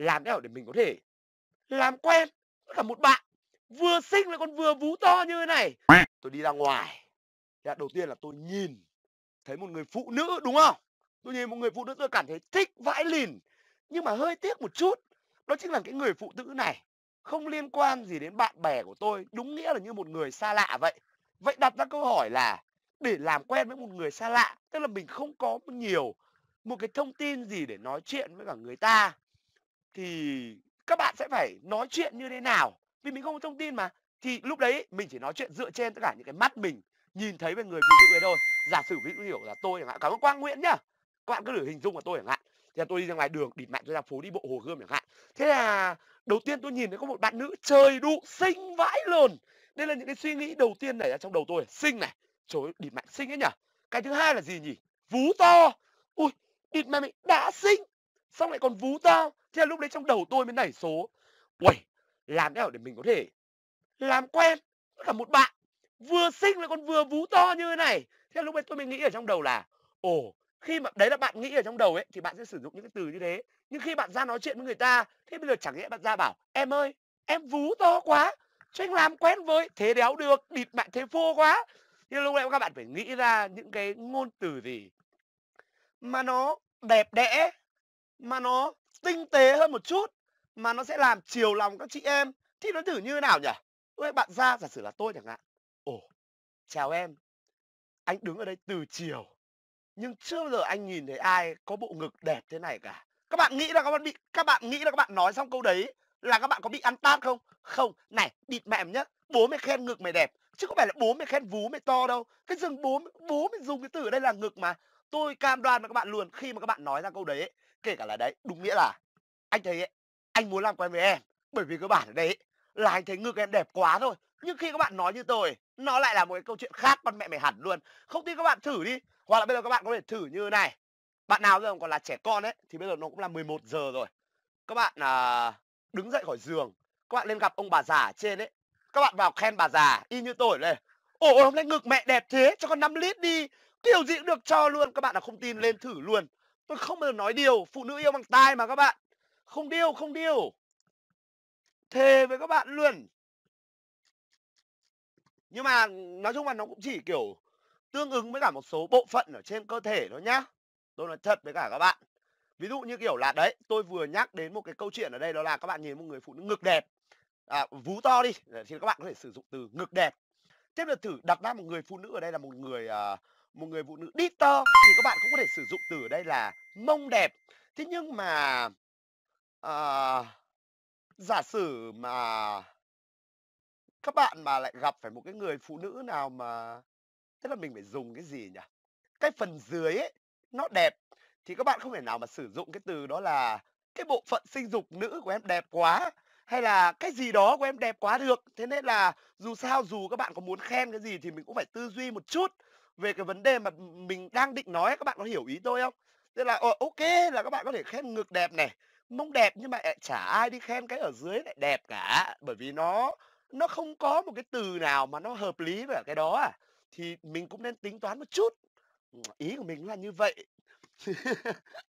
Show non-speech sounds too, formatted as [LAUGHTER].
làm thế nào để mình có thể làm quen với cả một bạn vừa xinh là còn vừa vú to như thế này tôi đi ra ngoài là đầu tiên là tôi nhìn thấy một người phụ nữ đúng không tôi nhìn một người phụ nữ tôi cảm thấy thích vãi lìn nhưng mà hơi tiếc một chút đó chính là cái người phụ nữ này không liên quan gì đến bạn bè của tôi đúng nghĩa là như một người xa lạ vậy vậy đặt ra câu hỏi là để làm quen với một người xa lạ tức là mình không có nhiều một cái thông tin gì để nói chuyện với cả người ta thì các bạn sẽ phải nói chuyện như thế nào vì mình không có thông tin mà thì lúc đấy mình chỉ nói chuyện dựa trên tất cả những cái mắt mình nhìn thấy về người phụ nữ ấy thôi giả sử ví dụ hiểu là tôi chẳng hạn cảm ơn quang nguyễn nhá các bạn cứ thử hình dung của tôi chẳng hạn thì là tôi đi ra ngoài đường địt mạnh tôi ra phố đi bộ hồ gươm chẳng hạn thế là đầu tiên tôi nhìn thấy có một bạn nữ trời đụ xinh vãi lồn đây là những cái suy nghĩ đầu tiên nảy ra trong đầu tôi xinh này trời ơi địt mạnh xinh ấy nhở cái thứ hai là gì nhỉ vú to ui địt mẹ mình đã xinh xong lại còn vú to thế là lúc đấy trong đầu tôi mới nảy số uầy làm thế nào để mình có thể làm quen với cả một bạn vừa xinh là còn vừa vú to như thế này thế là lúc đấy tôi mới nghĩ ở trong đầu là ồ khi mà đấy là bạn nghĩ ở trong đầu ấy thì bạn sẽ sử dụng những cái từ như thế nhưng khi bạn ra nói chuyện với người ta thế bây giờ chẳng lẽ bạn ra bảo em ơi em vú to quá cho anh làm quen với thế đéo được địt bạn thế phô quá thế lúc đấy các bạn phải nghĩ ra những cái ngôn từ gì mà nó đẹp đẽ mà nó tinh tế hơn một chút mà nó sẽ làm chiều lòng các chị em thì nó thử như thế nào nhỉ Ôi, bạn ra giả sử là tôi chẳng hạn ồ chào em anh đứng ở đây từ chiều nhưng chưa bao giờ anh nhìn thấy ai có bộ ngực đẹp thế này cả các bạn nghĩ là các bạn bị các bạn nghĩ là các bạn nói xong câu đấy là các bạn có bị ăn tát không không này địt mẹ nhá bố mày khen ngực mày đẹp chứ không phải là bố mày khen vú mày to đâu cái rừng bố bố mày dùng cái từ ở đây là ngực mà tôi cam đoan với các bạn luôn khi mà các bạn nói ra câu đấy kể cả là đấy đúng nghĩa là anh thấy ấy, anh muốn làm quen với em bởi vì cơ bản ở đấy là anh thấy ngực em đẹp quá thôi nhưng khi các bạn nói như tôi nó lại là một cái câu chuyện khác con mẹ mày hẳn luôn không tin các bạn thử đi hoặc là bây giờ các bạn có thể thử như này bạn nào bây giờ còn là trẻ con ấy thì bây giờ nó cũng là 11 giờ rồi các bạn à, đứng dậy khỏi giường các bạn lên gặp ông bà già ở trên ấy các bạn vào khen bà già y như tôi này ồ hôm nay ngực mẹ đẹp thế cho con 5 lít đi kiểu gì cũng được cho luôn các bạn là không tin lên thử luôn tôi không bao giờ nói điều phụ nữ yêu bằng tai mà các bạn không điêu không điêu thề với các bạn luôn nhưng mà nói chung là nó cũng chỉ kiểu tương ứng với cả một số bộ phận ở trên cơ thể thôi nhá tôi nói thật với cả các bạn ví dụ như kiểu là đấy tôi vừa nhắc đến một cái câu chuyện ở đây đó là các bạn nhìn một người phụ nữ ngực đẹp à, vú to đi thì các bạn có thể sử dụng từ ngực đẹp tiếp lượt thử đặt ra một người phụ nữ ở đây là một người à, một người phụ nữ đít to thì các bạn cũng có thể sử dụng từ ở đây là mông đẹp thế nhưng mà à, giả sử mà các bạn mà lại gặp phải một cái người phụ nữ nào mà tức là mình phải dùng cái gì nhỉ cái phần dưới ấy nó đẹp thì các bạn không thể nào mà sử dụng cái từ đó là cái bộ phận sinh dục nữ của em đẹp quá hay là cái gì đó của em đẹp quá được thế nên là dù sao dù các bạn có muốn khen cái gì thì mình cũng phải tư duy một chút về cái vấn đề mà mình đang định nói các bạn có hiểu ý tôi không tức là ờ, ok là các bạn có thể khen ngực đẹp này mông đẹp nhưng mà chả ai đi khen cái ở dưới lại đẹp cả bởi vì nó nó không có một cái từ nào mà nó hợp lý với cái đó à thì mình cũng nên tính toán một chút ý của mình là như vậy [LAUGHS]